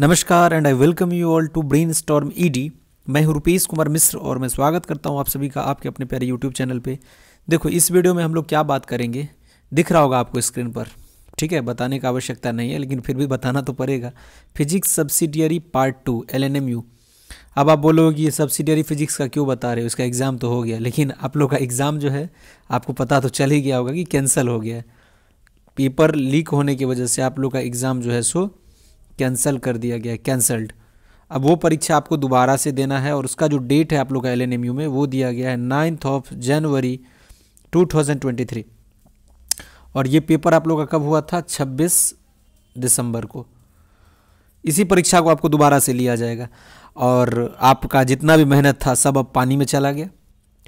नमस्कार and I welcome you all to brainstorm E मैं हूँ रुपेश कुमार मिश्र और मैं स्वागत करता हूँ आप सभी का आपके अपने प्यारे यूट्यूब चैनल पे देखो इस वीडियो में हम लोग क्या बात करेंगे दिख रहा होगा आपको स्क्रीन पर ठीक है बताने का आवश्यकता नहीं है लेकिन फिर भी बताना तो पड़ेगा physics subsidiary part two L N M U अब आप बोलोगे ये सब्सिडियरी फिजिक्स का क्यों बता रहे हो उसका एग्ज़ाम तो हो गया लेकिन आप लोग का एग्ज़ाम जो है आपको पता तो चल ही गया होगा कि कैंसिल हो गया है पेपर लीक होने की वजह से आप लोग का एग्ज़ाम जो है सो कैंसिल कर दिया गया है कैंसल्ड अब वो परीक्षा आपको दोबारा से देना है और उसका जो डेट है आप लोग का एल में वो दिया गया है नाइन्थ ऑफ जनवरी 2023 और ये पेपर आप लोग का कब हुआ था 26 दिसंबर को इसी परीक्षा को आपको दोबारा से लिया जाएगा और आपका जितना भी मेहनत था सब अब पानी में चला गया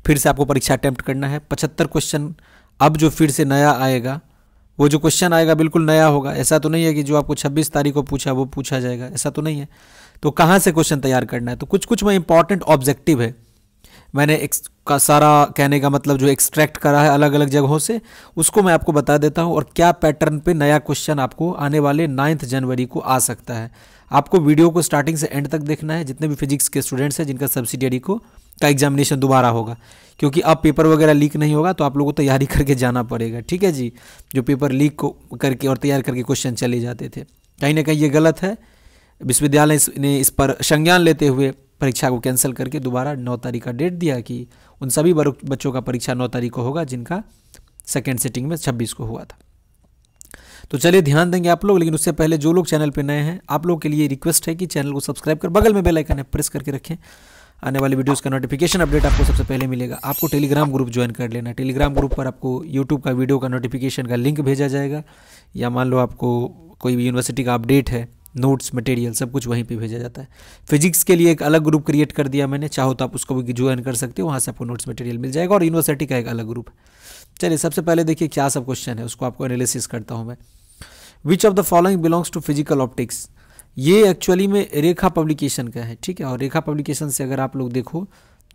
फिर से आपको परीक्षा अटैम्प्ट करना है पचहत्तर क्वेश्चन अब जो फिर से नया आएगा वो जो क्वेश्चन आएगा बिल्कुल नया होगा ऐसा तो नहीं है कि जो आपको 26 तारीख को पूछा वो पूछा जाएगा ऐसा तो नहीं है तो कहाँ से क्वेश्चन तैयार करना है तो कुछ कुछ में इंपॉर्टेंट ऑब्जेक्टिव है मैंने का सारा कहने का मतलब जो एक्सट्रैक्ट करा है अलग अलग जगहों से उसको मैं आपको बता देता हूँ और क्या पैटर्न पे नया क्वेश्चन आपको आने वाले नाइन्थ जनवरी को आ सकता है आपको वीडियो को स्टार्टिंग से एंड तक देखना है जितने भी फिजिक्स के स्टूडेंट्स हैं जिनका सब्सिडियरी को का एग्जामिनेशन दोबारा होगा क्योंकि अब पेपर वगैरह लीक नहीं होगा तो आप लोगों को तैयारी करके जाना पड़ेगा ठीक है जी जो पेपर लीक करके और तैयार करके क्वेश्चन चले जाते थे कहीं ना कहीं ये गलत है विश्वविद्यालय ने इस पर संज्ञान लेते हुए परीक्षा को कैंसिल करके दोबारा नौ तारीख का डेट दिया कि उन सभी बच्चों का परीक्षा नौ तारीख को होगा जिनका सेकेंड सेटिंग में छब्बीस को हुआ था तो चलिए ध्यान देंगे आप लोग लेकिन उससे पहले जो लोग चैनल पर नए हैं आप लोग के लिए रिक्वेस्ट है कि चैनल को सब्सक्राइब कर बगल में बेल आइकन है प्रेस करके रखें आने वाले वीडियोस का नोटिफिकेशन अपडेट आपको सबसे पहले मिलेगा आपको टेलीग्राम ग्रुप ज्वाइन कर लेना टेलीग्राम ग्रुप पर आपको यूट्यूब का वीडियो का नोटिफिकेशन का लिंक भेजा जाएगा या मान लो आपको कोई भी यूनिवर्सिटी का अपडेट है नोट्स मटेरियल सब कुछ वहीं पे भेजा जाता है फिजिक्स के लिए एक अलग ग्रुप क्रिएट कर दिया मैंने चाहो तो आप उसको भी ज्वाइन कर सकते हो वहाँ से आपको नोट्स मटेरियल मिल जाएगा और यूनिवर्सिटी का एक अलग ग्रुप चलिए सबसे पहले देखिए क्या सब क्वेश्चन है उसको आपको एनालिसिस करता हूँ मैं which of the following belongs to physical optics ये एक्चुअली में रेखा पब्लिकेशन का है ठीक है और रेखा पब्लिकेशन से अगर आप लोग देखो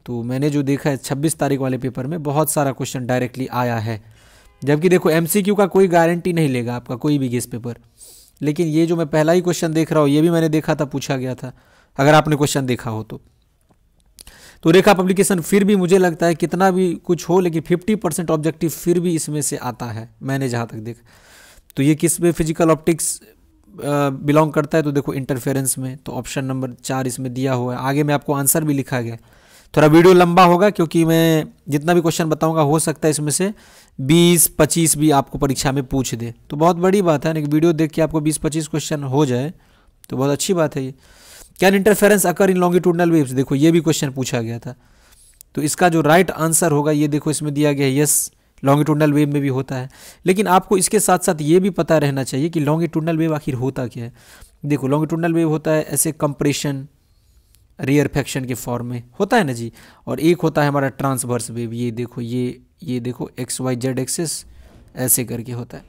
तो मैंने जो देखा है छब्बीस तारीख वाले पेपर में बहुत सारा क्वेश्चन डायरेक्टली आया है जबकि देखो एम का कोई गारंटी नहीं लेगा आपका कोई भी गेस पेपर लेकिन ये जो मैं पहला ही क्वेश्चन देख रहा हूँ ये भी मैंने देखा था पूछा गया था अगर आपने क्वेश्चन देखा हो तो तो रेखा पब्लिकेशन फिर भी मुझे लगता है कितना भी कुछ हो लेकिन फिफ्टी परसेंट ऑब्जेक्टिव फिर भी इसमें से आता है मैंने जहाँ तक देखा तो ये किस में फिजिकल ऑप्टिक्स बिलोंग करता है तो देखो इंटरफेरेंस में तो ऑप्शन नंबर चार इसमें दिया हुआ है आगे में आपको आंसर भी लिखा गया थोड़ा वीडियो लंबा होगा क्योंकि मैं जितना भी क्वेश्चन बताऊंगा हो सकता है इसमें से 20 25 भी आपको परीक्षा में पूछ दे तो बहुत बड़ी बात है ना वीडियो देख के आपको बीस पच्चीस क्वेश्चन हो जाए तो बहुत अच्छी बात है ये can interference occur in longitudinal waves देखो ये भी क्वेश्चन पूछा गया था तो इसका जो राइट right आंसर होगा ये देखो इसमें दिया गया है यस yes, लॉन्गिट्यूडनल वेव में भी होता है लेकिन आपको इसके साथ साथ ये भी पता रहना चाहिए कि लॉन्गिट्यूडनल वेव आखिर होता क्या है देखो लॉन्गिट्यूडनल वेव होता है ऐसे कंप्रेशन फैक्शन के फॉर्म में होता है ना जी और एक होता है हमारा ट्रांसवर्स वेव ये देखो ये ये देखो एक्स वाई जेड एक्सेस ऐसे करके होता है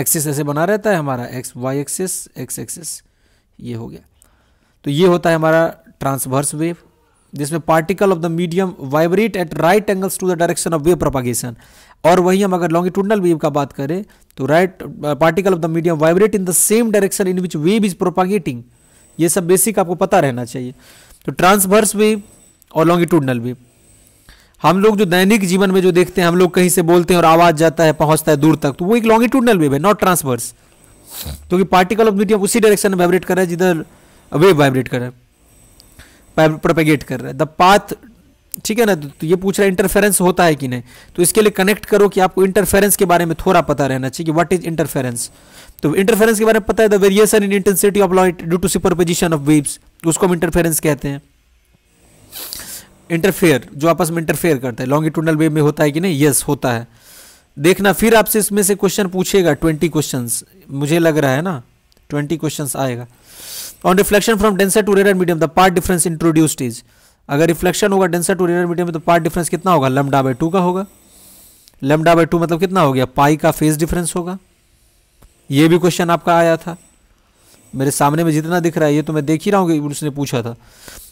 एक्सेस ऐसे बना रहता है हमारा X Y axis X axis ये हो गया तो ये होता है हमारा ट्रांसवर्स वेव जिसमें particle of the medium vibrate at right angles to the direction of wave propagation और वहीं हम अगर लॉन्गिट्यूडनल वेव का बात करें तो right particle of the medium vibrate in the same direction in which wave is propagating ये सब बेसिक आपको पता रहना चाहिए तो ट्रांसवर्स वेव और लॉन्गिट्यूडनल वेव हम लोग जो दैनिक जीवन में जो देखते हैं हम लोग कहीं से बोलते हैं और आवाज जाता है पहुंचता है दूर तक तो वो एक लॉन्गिट्यूडनल वेव है नॉट ट्रांसवर्स क्योंकि पार्टिकल ऑफ मीडियम उसी डायरेक्शन में वाइब्रेट कर रहा है जिधर वेव वाइब्रेट कर रहा है प्रोपेगेट कर रहा है द पाथ ठीक है ना तो, तो ये पूछ रहा है इंटरफेरेंस होता है कि नहीं तो इसके लिए कनेक्ट करो कि आपको इंटरफेरेंस के बारे में थोड़ा पता रहना चाहिए कि व्हाट इज इंटरफेरेंस तो इंटरफेरेंस के बारे में पता है the variation in intensity of light due to superposition of waves उसको हम इंटरफेरेंस कहते हैं इंटरफेयर जो आपस में इंटरफेयर करता है लॉन्गिट्यूडनल वेव में होता है कि नहीं यस होता है देखना फिर आपसे इसमें से क्वेश्चन पूछेगा ट्वेंटी क्वेश्चन मुझे लग रहा है ना ट्वेंटी क्वेश्चन आएगा on reflection from denser to rare medium the path difference introduced is अगर रिफ्लेक्शन होगा डेंसर टू रेयर मीडियम में तो पार्ट डिफरेंस कितना होगा लेमडा बाई टू का होगा लेमडा बाई टू मतलब कितना हो गया पाई का फेज डिफरेंस होगा ये भी क्वेश्चन आपका आया था मेरे सामने में जितना दिख रहा है ये तो मैं देख ही रहा हूँ कि उसने पूछा था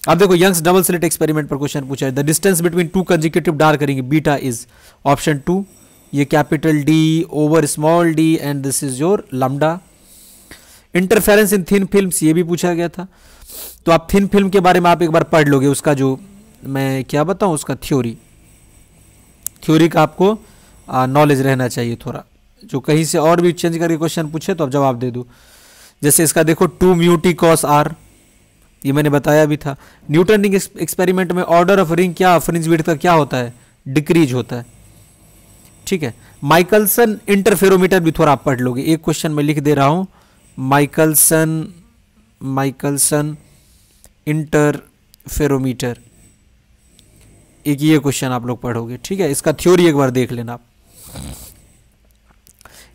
अब देखो यंग्स डबल स्लिट एक्सपेरिमेंट पर क्वेश्चन पूछा है the distance between two consecutive dark करेंगे बीटा इज ऑप्शन टू ये capital D over small D and this is your lambda interference in thin film ये भी पूछा गया था तो आप थिन फिल्म के बारे में आप एक बार पढ़ लोगे उसका जो मैं क्या बताऊँ उसका थ्योरी थ्योरी का आपको नॉलेज रहना चाहिए थोड़ा जो कहीं से और भी चेंज करके क्वेश्चन पूछे तो आप जवाब दे दो जैसे इसका देखो टू म्यूटी कॉस आर ये मैंने बताया भी था न्यूटन रिंग एक्सपेरिमेंट में ऑर्डर ऑफ रिंग क्या फ्रिंज विड्थ का क्या होता है डिक्रीज होता है ठीक है माइकलसन इंटरफेरोमीटर भी थोड़ा आप पढ़ लोगे एक क्वेश्चन मैं लिख दे रहा हूँ माइकलसन माइकलसन इंटरफेरोमीटर एक ये क्वेश्चन आप लोग पढ़ोगे ठीक है इसका थ्योरी एक बार देख लेना आप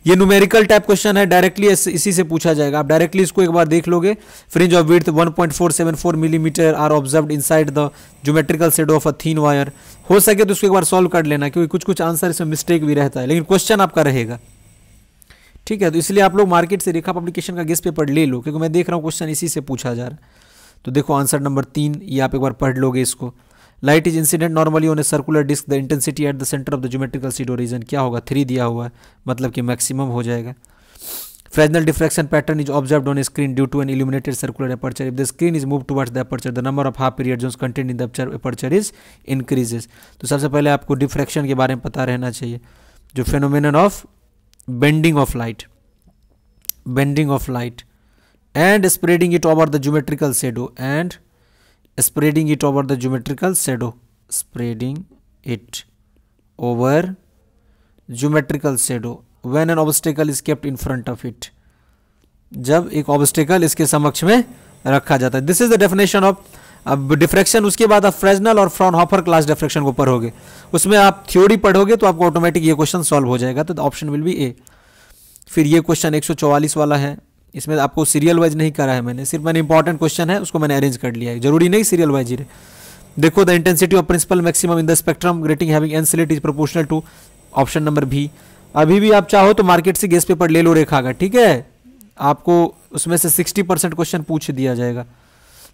ये न्यूमेरिकल टाइप क्वेश्चन है डायरेक्टली इसी से पूछा जाएगा आप डायरेक्टली इसको एक बार देख लोगे fringe of width 1.474 millimetre are observe inside the geometrical shade of a thin wire हो सके तो उसको एक बार सॉल्व कर लेना क्योंकि कुछ कुछ आंसर इसमें मिस्टेक भी रहता है लेकिन क्वेश्चन आपका रहेगा ठीक है तो इसलिए आप लोग मार्केट से रेखा पब्लिकेशन का गेस्ट पेपर ले लो क्योंकि मैं देख रहा हूँ क्वेश्चन इसी से पूछा जा रहा है तो देखो आंसर नंबर तीन ये आप एक बार पढ़ लोगे इसको light is incident normally on a circular disc the intensity at the centre of the geometrical seed origin क्या होगा थ्री दिया हुआ है मतलब कि मैक्सिमम हो जाएगा Fresnel diffraction pattern is observe on screen due to an illuminated circular aperture if the screen is move towards the aperture the number of half period जो content in the aperture is increases तो सबसे पहले आपको diffraction के बारे में पता रहना चाहिए जो phenomenon of bending of light bending of light and spreading it over the geometrical shadow and spreading it over the geometrical shadow spreading it over geometrical shadow when an obstacle is kept in front of it जब एक obstacle इसके समक्ष में रखा जाता है this is the definition of अब diffraction उसके बाद आप फ्रेजनल और फ्रॉन हॉफर क्लास डिफ्रेक्शन को पढ़ोगे उसमें आप थ्योरी पढ़ोगे तो आपको ऑटोमेटिक ये क्वेश्चन सॉल्व हो जाएगा तो ऑप्शन विल बी ए फिर ये क्वेश्चन 144 वाला है इसमें आपको सीरियल वाइज नहीं करा है मैंने सिर्फ मैंने इंपॉर्टेंट क्वेश्चन है उसको मैंने अरेंज कर लिया है जरूरी नहीं सीरियल वाइज ही देखो the intensity of principal maximum in the spectrum grating having N slit is proportional to option number भी अभी भी आप चाहो तो मार्केट से गेस पेपर ले लो रेखा का ठीक है आपको उसमें से सिक्सटी परसेंट क्वेश्चन पूछ दिया जाएगा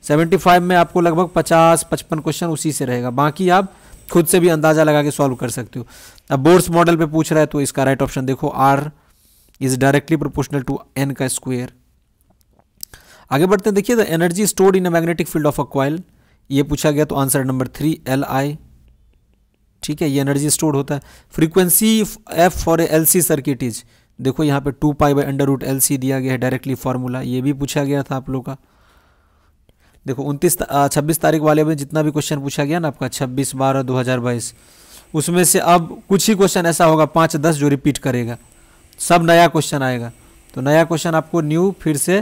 सेवेंटी फाइव में आपको लगभग पचास पचपन क्वेश्चन उसी से रहेगा बाकी आप खुद से भी अंदाजा लगा के सॉल्व कर सकते हो अब बोर्ड्स मॉडल पे पूछ रहा है तो इसका राइट ऑप्शन देखो R is directly proportional to N का स्क्वेयर आगे बढ़ते हैं देखिए the energy stored in a magnetic field of a coil ये पूछा गया तो answer number three L I ठीक है ये एनर्जी स्टोर्ड होता है frequency F for L C circuit is देखो यहाँ पे two pi by under root L C दिया गया है डायरेक्टली फॉर्मूला ये भी पूछा गया था आप लोग का देखो उनतीस छब्बीस तारीख वाले में जितना भी क्वेश्चन पूछा गया ना आपका छब्बीस बारह दो हज़ार बाईस उसमें से अब कुछ ही क्वेश्चन ऐसा होगा पाँच दस जो रिपीट करेगा सब नया क्वेश्चन आएगा तो नया क्वेश्चन आपको न्यू फिर से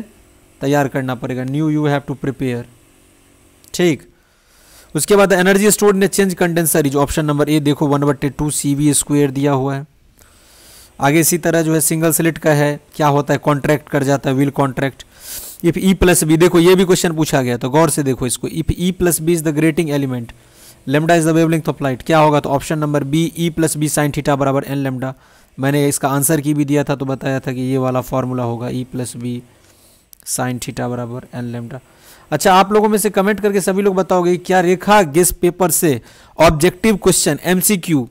तैयार करना पड़ेगा new you have to prepare ठीक उसके बाद एनर्जी स्टोर ने चेंज कंडेंसर जो ऑप्शन नंबर ए देखो वन बट्टे टू सी वी स्क्वेयर दिया हुआ है आगे इसी तरह जो है सिंगल स्लिट का है क्या होता है कॉन्ट्रैक्ट कर जाता है will contract if E plus B देखो ये भी क्वेश्चन पूछा गया तो गौर से देखो इसको if E plus B is the grating element lambda is the wavelength of light क्या होगा तो option number B E plus B sine theta बराबर एन लेमडा मैंने इसका आंसर की भी दिया था तो बताया था कि ये वाला फॉर्मूला होगा E plus B sine theta बराबर एन लेमडा अच्छा आप लोगों में से कमेंट करके सभी लोग बताओगे क्या रेखा गेस पेपर से ऑब्जेक्टिव क्वेश्चन एमसीक्यू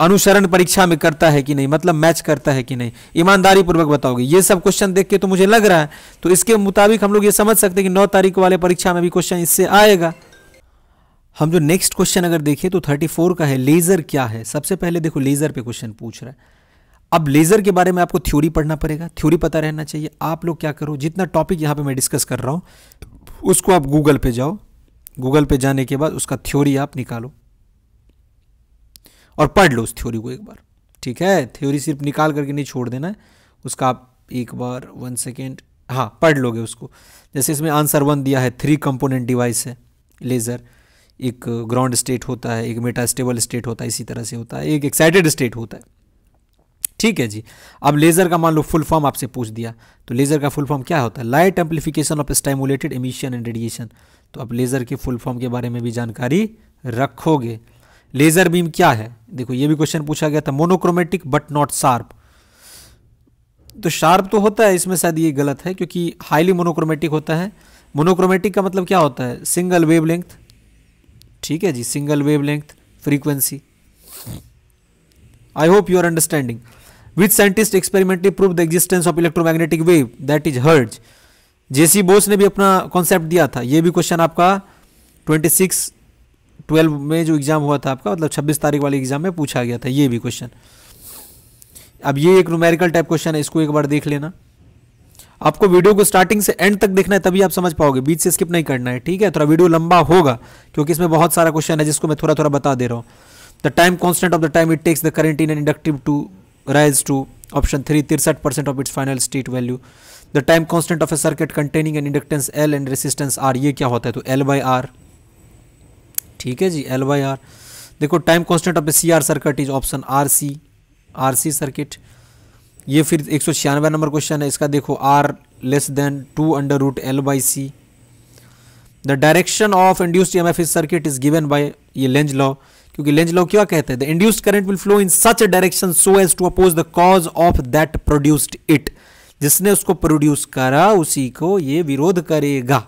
अनुसरण परीक्षा में करता है कि नहीं मतलब मैच करता है कि नहीं ईमानदारी पूर्वक बताओगे ये सब क्वेश्चन देख के तो मुझे लग रहा है तो इसके मुताबिक हम लोग ये समझ सकते हैं कि नौ तारीख वाले परीक्षा में भी क्वेश्चन इससे आएगा हम जो नेक्स्ट क्वेश्चन अगर देखें तो 34 का है लेज़र क्या है सबसे पहले देखो लेज़र पे क्वेश्चन पूछ रहा है अब लेज़र के बारे में आपको थ्योरी पढ़ना पड़ेगा थ्योरी पता रहना चाहिए आप लोग क्या करो जितना टॉपिक यहाँ पर मैं डिस्कस कर रहा हूँ उसको आप गूगल पे जाओ गूगल पे जाने के बाद उसका थ्योरी आप निकालो और पढ़ लो उस थ्योरी को एक बार ठीक है थ्योरी सिर्फ निकाल करके नहीं छोड़ देना है उसका आप एक बार वन सेकेंड हाँ पढ़ लोगे उसको जैसे इसमें आंसर वन दिया है थ्री कंपोनेंट डिवाइस है लेज़र एक ग्राउंड स्टेट होता है एक मेटास्टेबल स्टेट होता है इसी तरह से होता है एक एक्साइटेड स्टेट होता है ठीक है जी अब लेज़र का मान लो फुल फॉर्म आपसे पूछ दिया तो लेज़र का फुल फॉर्म क्या होता है light amplification of stimulated emission and radiation तो आप लेज़र के फुल फॉर्म के बारे में भी जानकारी रखोगे लेजर बीम क्या है देखो ये भी क्वेश्चन पूछा गया था मोनोक्रोमेटिक बट नॉट शार्प तो शार्प तो होता है इसमें शायद ये गलत है क्योंकि हाईली मोनोक्रोमेटिक होता है मोनोक्रोमेटिक का मतलब क्या होता है सिंगल वेव लेंथ ठीक है जी single wavelength frequency I hope you're understanding with scientist experimentally prove the existence of electromagnetic wave that is Hertz J C Bose ने भी अपना कॉन्सेप्ट दिया था ये भी क्वेश्चन आपका 26 ट्वेल्व में जो एग्ज़ाम हुआ था आपका मतलब छब्बीस तारीख वाले एग्ज़ाम में पूछा गया था ये भी क्वेश्चन अब ये एक न्यूमेरिकल टाइप क्वेश्चन है इसको एक बार देख लेना आपको वीडियो को स्टार्टिंग से एंड तक देखना है तभी आप समझ पाओगे बीच से स्किप नहीं करना है ठीक है थोड़ा वीडियो लंबा होगा क्योंकि इसमें बहुत सारा क्वेश्चन है जिसको मैं थोड़ा थोड़ा बता दे रहा हूँ the time constant of the time it takes the current in and inductive to rise to option three तिरसठ percent of its final state value the time constant of a circuit containing and inductance L and resistance R ये क्या होता है तो L by R ठीक है जी L by R देखो time constant of C R circuit is option R C R C circuit ये फिर एक सौ छियानवे नंबर क्वेश्चन है इसका देखो R less than two under root L by C the direction of induced E M F is circuit is given by ये Lenz law क्योंकि लेंज लॉ क्या कहते हैं the induced current will flow in such a direction so as to oppose the cause of that produced it जिसने उसको produce करा उसी को ये विरोध करेगा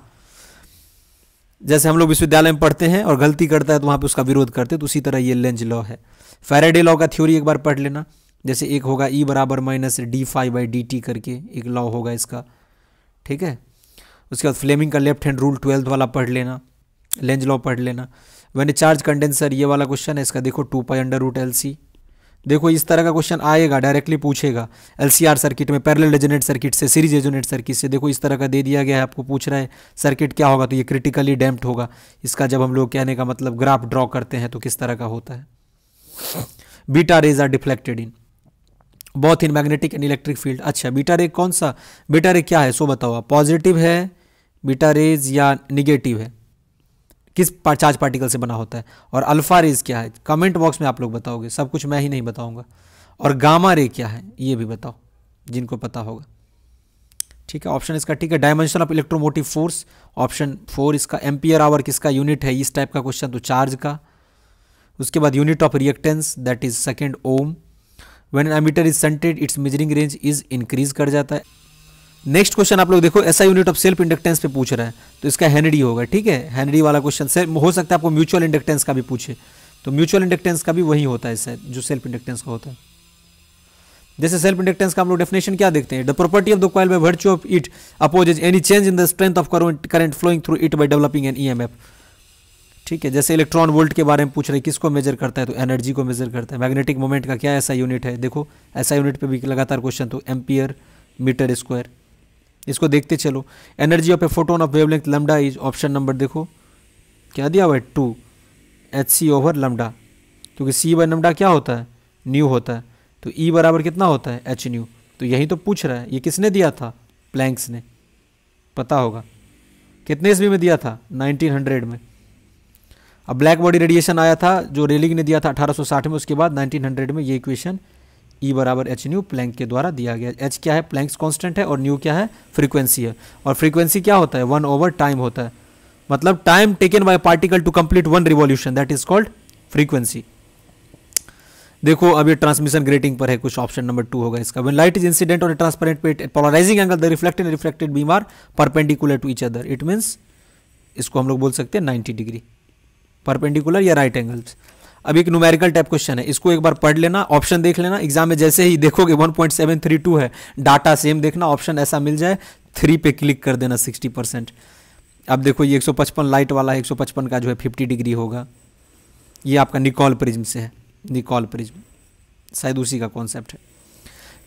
जैसे हम लोग विश्वविद्यालय में पढ़ते हैं और गलती करता है तो वहाँ पे उसका विरोध करते हैं तो उसी तरह ये लेंज लॉ है फेराडे लॉ का थ्योरी एक बार पढ़ लेना जैसे एक होगा ई e बराबर minus D five by D T करके एक लॉ होगा इसका ठीक है उसके बाद फ्लेमिंग का लेफ्ट हैंड रूल ट्वेल्थ वाला पढ़ लेना लेंज लॉ पढ़ लेना वेन चार्ज कंडेंसर ये वाला क्वेश्चन है इसका देखो two pi under root L C देखो इस तरह का क्वेश्चन आएगा डायरेक्टली पूछेगा एलसीआर सर्किट में पैरेलल रेजोनेट सर्किट से सीरीज रेजोनेट सर्किट से देखो इस तरह का दे दिया गया है आपको पूछ रहा है सर्किट क्या होगा तो ये क्रिटिकली डैम्प्ड होगा इसका जब हम लोग कहने का मतलब ग्राफ ड्रॉ करते हैं तो किस तरह का होता है beta rays are deflected in both in magnetic and electric field अच्छा बीटा रे कौन सा बीटा रे क्या है सो बताओ पॉजिटिव है बीटा रेज या निगेटिव है किस चार्ज पार्टिकल से बना होता है और अल्फ़ा रेज क्या है कमेंट बॉक्स में आप लोग बताओगे सब कुछ मैं ही नहीं बताऊंगा और गामा रे क्या है ये भी बताओ जिनको पता होगा ठीक है ऑप्शन इसका ठीक है dimension of electromotive force option four इसका एम्पियर आवर किसका यूनिट है इस टाइप का क्वेश्चन तो चार्ज का उसके बाद unit of reactance that is second ohm when ammeter is shunted its measuring range is increase कर जाता है नेक्स्ट क्वेश्चन आप लोग देखो ऐसा यूनिट ऑफ सेल्फ इंडक्टेंस पे पूछ रहा है तो इसका हैनडी होगा ठीक है हैनडी वाला क्वेश्चन हो सकता है आपको म्यूचुअल इंडक्टेंस का भी पूछे तो म्यूचुअल इंडक्टेंस का भी वही होता है जो सेल्फ इंडक्टेंस का होता है जैसे सेल्फ इंडक्टेंस का हम लोग डेफिनेशन क्या देखते हैं the property of the coil by virtue of it opposes any change in the strength of current flowing through it by developing an EMF ठीक है जैसे इलेक्ट्रॉन वोल्ट के बारे में पूछ रहे हैं किसको मेजर करता है तो एनर्जी को मेजर करता है मैग्नेटिक मोमेंट का क्या ऐसा यूनिट है देखो ऐसा यूनिट पे भी लगातार क्वेश्चन तो एम्पियर मीटर स्क्वायर इसको देखते चलो energy of a photon of wavelength lambda is option number देखो क्या दिया हुआ है two H C over lambda क्योंकि सी बाई लम्डा क्या होता है न्यू होता है तो ई e बराबर कितना होता है एच न्यू तो यही तो पूछ रहा है ये किसने दिया था प्लैंक्स ने पता होगा कितने ईस्वी में दिया था 1900 में अब ब्लैक बॉडी रेडिएशन आया था जो रेलिंग ने दिया था 1860 में उसके बाद 1900 में ये इक्वेशन ई e बराबर एच न्यू प्लैंक के द्वारा दिया गया एच क्या है प्लैंक्स कांस्टेंट है और न्यू क्या है फ्रीक्वेंसी है और फ्रीक्वेंसी क्या होता है वन ओवर टाइम होता है मतलब time taken by particle to complete one revolution that is called frequency देखो अभी ट्रांसमिशन ग्रेटिंग पर है कुछ ऑप्शन नंबर टू होगा इसका when light is incident on transparent pet polarising angle the reflected and reflected beam are perpendicular to each other it means इसको हम लोग बोल सकते हैं नाइन्टी डिग्री परपेंडिकुलर या राइट एंगल्स अब एक न्यूमेरिकल टाइप क्वेश्चन है इसको एक बार पढ़ लेना ऑप्शन देख लेना एग्जाम में जैसे ही देखोगे 1.732 है डाटा सेम देखना ऑप्शन ऐसा मिल जाए थ्री पे क्लिक कर देना 60 परसेंट अब देखो ये 155 लाइट वाला है 155 का जो है 50 डिग्री होगा ये आपका निकॉल प्रिज्म से है निकॉल प्रिज्म शायद उसी का कॉन्सेप्ट है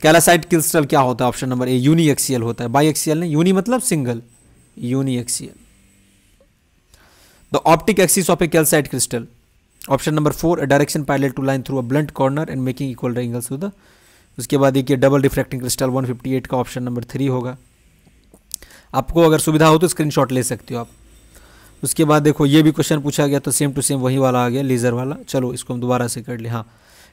कैलासाइट क्रिस्टल क्या होता है option number A uniaxial होता है बाई एक्सीएल नहीं यूनी मतलब single uniaxial the optic axis of a calcite crystal option number four a direction parallel to line through a blunt corner and making equal angles with उसके बाद देखिए double reflecting crystal 158 का option number three होगा आपको अगर सुविधा हो तो स्क्रीनशॉट ले सकते हो आप उसके बाद देखो ये भी क्वेश्चन पूछा गया तो सेम टू सेम वही वाला आ गया लेजर वाला चलो इसको हम दोबारा से कर ले हाँ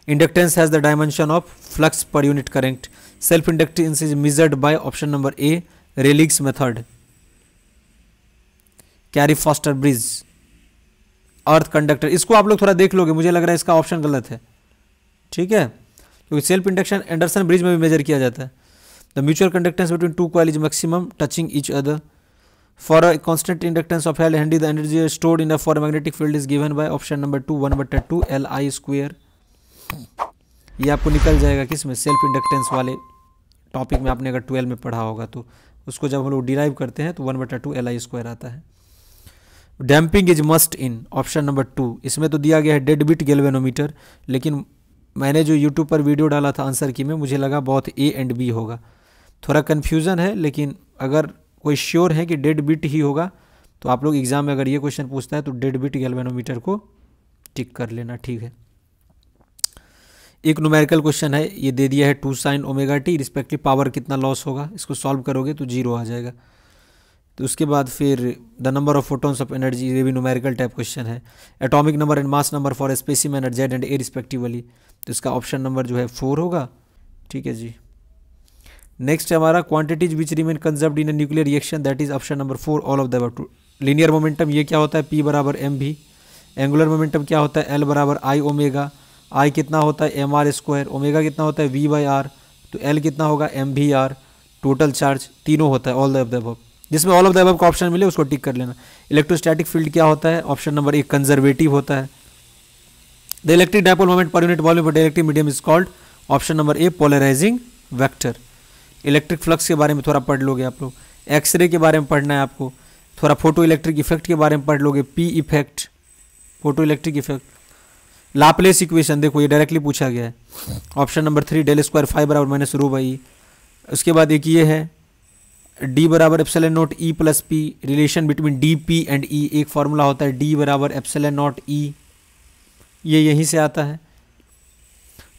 inductance has the dimension of flux per unit current self inductance is measured by option number A Rayleigh's method Carey Foster bridge earth conductor इसको आप लोग थोड़ा देख लोगे मुझे लग रहा है इसका ऑप्शन गलत है ठीक है क्योंकि सेल्फ इंडक्शन एंडरसन ब्रिज में भी मेजर किया जाता है the mutual conductance between two coil is maximum touching each other for a constant inductance of L handy the energy stored in a for magnetic field is given by option number two one बटर two L I square ये आपको निकल जाएगा किस में self inductance वाले topic में आपने अगर ट्वेल्व में पढ़ा होगा तो उसको जब हम लोग डिराइव करते हैं तो वन बटर टू एल आई स्क्वायर आता है damping is must in option number two इसमें तो दिया गया है डेड बिट गेलवेनोमीटर लेकिन मैंने जो यूट्यूब पर वीडियो डाला था आंसर की में मुझे लगा बहुत ए एंड बी होगा थोड़ा कन्फ्यूज़न है लेकिन अगर कोई श्योर है कि डेड बिट ही होगा तो आप लोग एग्ज़ाम में अगर ये क्वेश्चन पूछता है तो डेड बिट गेलवेनोमीटर को टिक कर लेना ठीक है एक न्यूमेरिकल क्वेश्चन है ये दे दिया है two sine omega T respectively power कितना लॉस होगा इसको सॉल्व करोगे तो जीरो आ जाएगा तो उसके बाद फिर the number of photons of energy ये भी न्यूमेरिकल टाइप क्वेश्चन है atomic number and mass number for specimen at Z and A respectively तो इसका ऑप्शन नंबर जो है फोर होगा ठीक है जी नेक्स्ट हमारा quantities which remain conserve in a nuclear reaction that is option number four all of the two linear momentum ये क्या होता है पी बराबर एम भी एंगुलर मोमेंटम क्या होता है एल बराबर आई ओमेगा आई कितना होता है एम आर स्क्वायर ओमेगा कितना होता है वी बाई आर तो एल कितना होगा एम भी आर टोटल चार्ज तीनों होता है ऑल द ऑफ द जिसमें ऑल ऑफ द अबव का ऑप्शन मिले उसको टिक कर लेना इलेक्ट्रोस्टैटिक फील्ड क्या होता है ऑप्शन नंबर एक कंजर्वेटिव होता है the electric dipole moment per unit volume per medium is called option number A polarising vector electric flux के बारे में थोड़ा पढ़ लोगे आप लोग एक्सरे के बारे में पढ़ना है आपको थोड़ा फोटो इलेक्ट्रिक इफेक्ट के बारे में पढ़ लोगे P effect photo electric effect Laplace equation देखो ये डायरेक्टली पूछा गया है option number three del square five बराबर माइनस रो बाई उसके बाद एक ये है डी बराबर N naught E plus P relation between D P and E एक फार्मूला होता है डी बराबर एन नॉट ई ये यहीं से आता है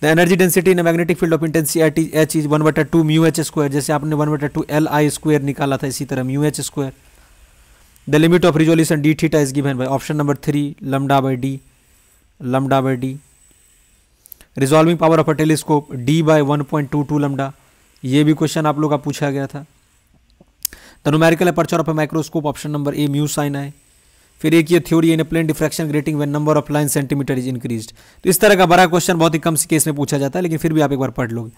the energy density in magnetic field of intensity H is one बटर टू म्यू एच स्क्वायर जैसे आपने वन बटर टू एल आई स्क्वायर निकाला था इसी तरह mu H square the limit of resolution D theta is given by option number three lambda by D lambda by D resolving power of a telescope D by one point two two lambda ये भी question आप लोग का पूछा गया था the numerical aperture of a microscope option number A mu sine आए फिर एक ये theory in plane diffraction grating when number of line centimetre is increase तो इस तरह का बड़ा क्वेश्चन बहुत ही कम से केस में पूछा जाता है लेकिन फिर भी आप एक बार पढ़ लो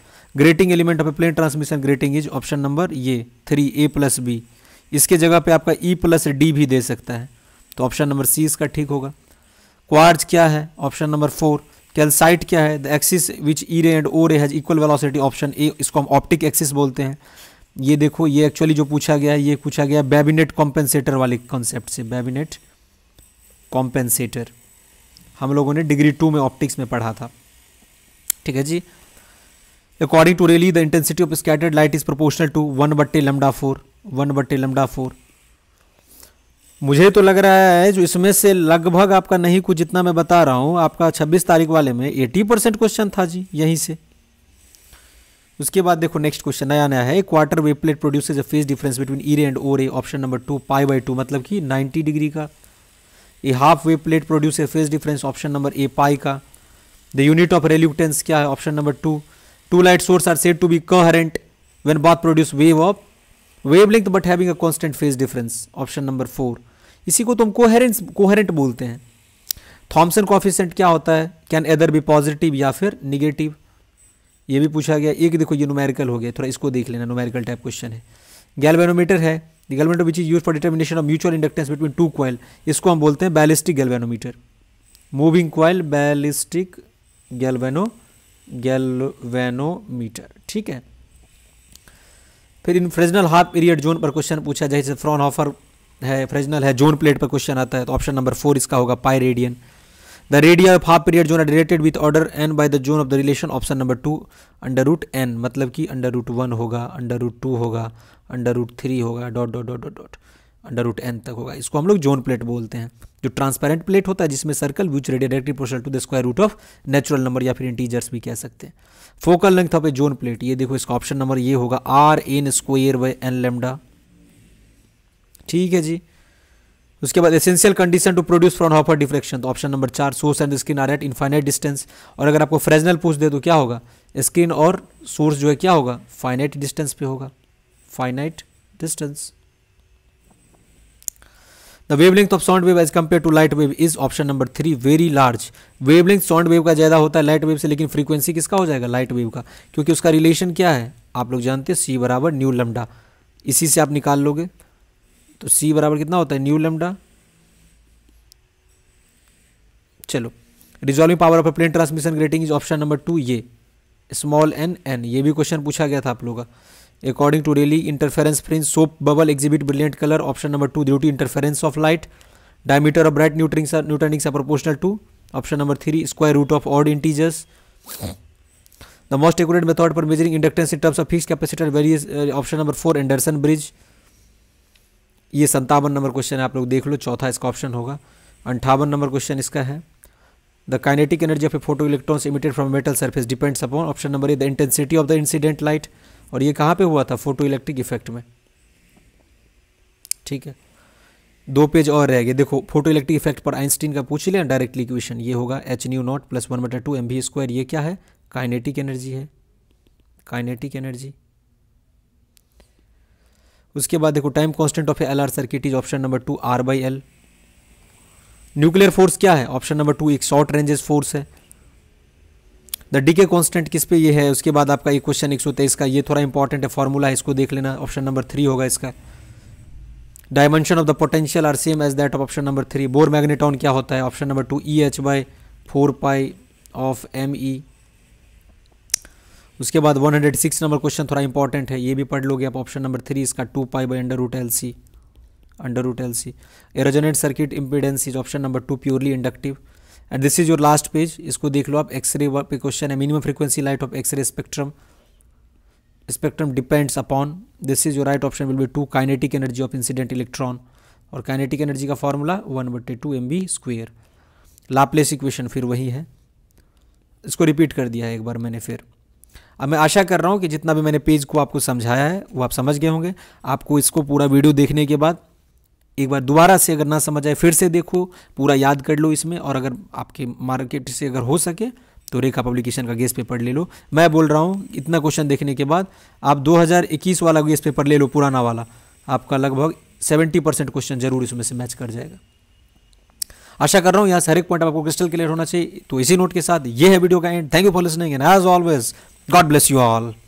grating element of a plane transmission grating is option number ये थ्री ए प्लस बी इसके जगह पे आपका ई प्लस डी भी दे सकता है तो ऑप्शन नंबर सी इसका ठीक होगा क्वार्ज क्या है ऑप्शन नंबर फोर कैलसाइट क्या है the axis which E ray and O ray has equal velocity option A इसको हम ऑप्टिक एक्सिस बोलते हैं ये देखो ये एक्चुअली जो पूछा गया है ये पूछा गया बेबिनेट कॉम्पेंसेटर वाले कॉन्सेप्ट से बेबिनेट कॉम्पेंसेटर हम लोगों ने डिग्री टू में ऑप्टिक्स में पढ़ा था ठीक है जी according to Rayleigh the intensity of scattered light is proportional to one बट्टे लम्डा फोर वन बट्टे लम्डा फोर मुझे तो लग रहा है जो इसमें से लगभग आपका नहीं कुछ जितना मैं बता रहा हूँ आपका 26 तारीख वाले में 80 परसेंट क्वेश्चन था जी यहीं से उसके बाद देखो नेक्स्ट क्वेश्चन नया नया है quarter wave plate produce a phase difference between E ray and O ray option number two pi by two मतलब कि 90 डिग्री का a half wave plate produce a phase difference option number a pi का the unit of reluctance क्या है option number two two light source are said to be coherent when both produce wave of wave length but having a constant face difference option number four इसी को तो हम coherent coherent बोलते हैं Thompson coefficient क्या होता है can either B positive या फिर निगेटिव ये भी पूछा गया एक देखो ये नोमेरिकल हो गया थोड़ा इसको देख लेना नुमेरिकल टाइप क्वेश्चन है गैल्वेनोमीटर है galvanometer which is use for determination of mutual inductance between two coil इसको हम बोलते हैं ballistic galvanometer moving coil ballistic galvano galvanometer ठीक है फिर इन फ्रेजनल हाफ पीरियड जोन पर क्वेश्चन पूछा जैसे फ्रॉन ऑफर है फ्रेजनल है जोन प्लेट पर क्वेश्चन आता है तो ऑप्शन नंबर फोर इसका होगा pi radian the radii of half period zone are related with order n by the zone of the relation option number two under root n मतलब कि under root one होगा under root two होगा under root three होगा dot dot dot dot dot under root n तक होगा इसको हम लोग जोन प्लेट बोलते हैं जो ट्रांसपेरेंट प्लेट होता है जिसमें circle which radii directly proportional to the square root of natural number या फिर इंटीजर्स भी कह सकते हैं focal length of a zone plate ये देखो इसका ऑप्शन नंबर ये होगा r n square by n lambda ठीक है जी उसके बाद essential condition to produce Fraunhofer diffraction तो ऑप्शन नंबर चार source and screen are at infinite distance और अगर आपको फ्रेजनल पूछ दे तो क्या होगा स्क्रीन और सोर्स जो है क्या होगा फाइनाइट डिस्टेंस पे होगा finite distance the wavelength of sound wave as compare to light wave is option number three very large wavelength sound wave का ज़्यादा होता है लाइट वेव से लेकिन फ्रीक्वेंसी किसका हो जाएगा लाइट वेव का क्योंकि उसका रिलेशन क्या है आप लोग जानते हैं सी बराबर न्यू लम्डा इसी से आप निकाल लोगे तो सी बराबर कितना होता है न्यू लेमडा चलो resolving power of a plane transmission grating is option number two ये स्मॉल एन एन ये भी क्वेश्चन पूछा गया था आप लोगों का according to Rayleigh interference fringes soap bubble exhibit brilliant colour option number two due to interference of light diameter of bright Newton ring Newton's rings are proportional to option number three square root of odd integers the most accurate method पर measuring inductance in terms of fix capacitor various option number four Anderson bridge ये संतावन number question है आप लोग देख लो चौथा इसका option होगा अंठावन नंबर क्वेश्चन इसका है the kinetic energy of a photo electrons emitted from metal surface depends upon option number a the intensity of the incident light और ये कहाँ पे हुआ था फोटो इलेक्ट्रिक इफेक्ट में ठीक है दो पेज और रह गए देखो फोटो इलेक्ट्रिक इफेक्ट पर आइंस्टीन का पूछ लिया डायरेक्टली इक्वेशन ये होगा h nu not plus one बटर टू एम बी स्क्वायर ये क्या है काइनेटिक एनर्जी है काइनेटिक एनर्जी उसके बाद देखो time constant of L R circuit is option number two R by L nuclear force क्या है ऑप्शन नंबर टू एक शॉर्ट रेंजेस फोर्स है द डी के कॉन्स्टेंट किस पे ये है उसके बाद आपका ये क्वेश्चन एक सौ तेईस का ये थोड़ा इंपॉर्टेंट है फॉर्मूला है इसको देख लेना ऑप्शन नंबर थ्री होगा इसका dimension of the potential are same as that of option number three Bohr magneton क्या होता है option number two e h by four pi of m e उसके बाद 106 नंबर क्वेश्चन थोड़ा इंपॉर्टेंट है ये भी पढ़ लोगे आप ऑप्शन नंबर थ्री इसका two pi by under root L C under root L C a resonant circuit impedance is option number two purely inductive and this is your last page इसको देख लो आप एक्सरे पे क्वेश्चन है minimum frequency light of X ray spectrum spectrum depends upon this is your right option will be two kinetic energy of incident electron और kinetic energy का formula one बटे two m v square Laplace equation फिर वही है इसको repeat कर दिया है एक बार मैंने फिर अब मैं आशा कर रहा हूँ कि जितना भी मैंने पेज को आपको समझाया है वो आप समझ गए होंगे आपको इसको पूरा वीडियो देखने के बाद एक बार दोबारा से अगर ना समझ आए फिर से देखो पूरा याद कर लो इसमें और अगर आपके मार्केट से अगर हो सके तो रेखा पब्लिकेशन का गेस्ट पेपर ले लो मैं बोल रहा हूँ इतना क्वेश्चन देखने के बाद आप 2021 वाला गेस्ट पेपर ले लो पुराना वाला आपका लगभग 70 परसेंट क्वेश्चन जरूर इसमें से मैच कर जाएगा आशा कर रहा हूँ यहाँ से हर एक पॉइंट आपको क्रिस्टल क्लियर होना चाहिए तो इसी नोट के साथ ये है वीडियो का end thank you for listening and as always God bless you all.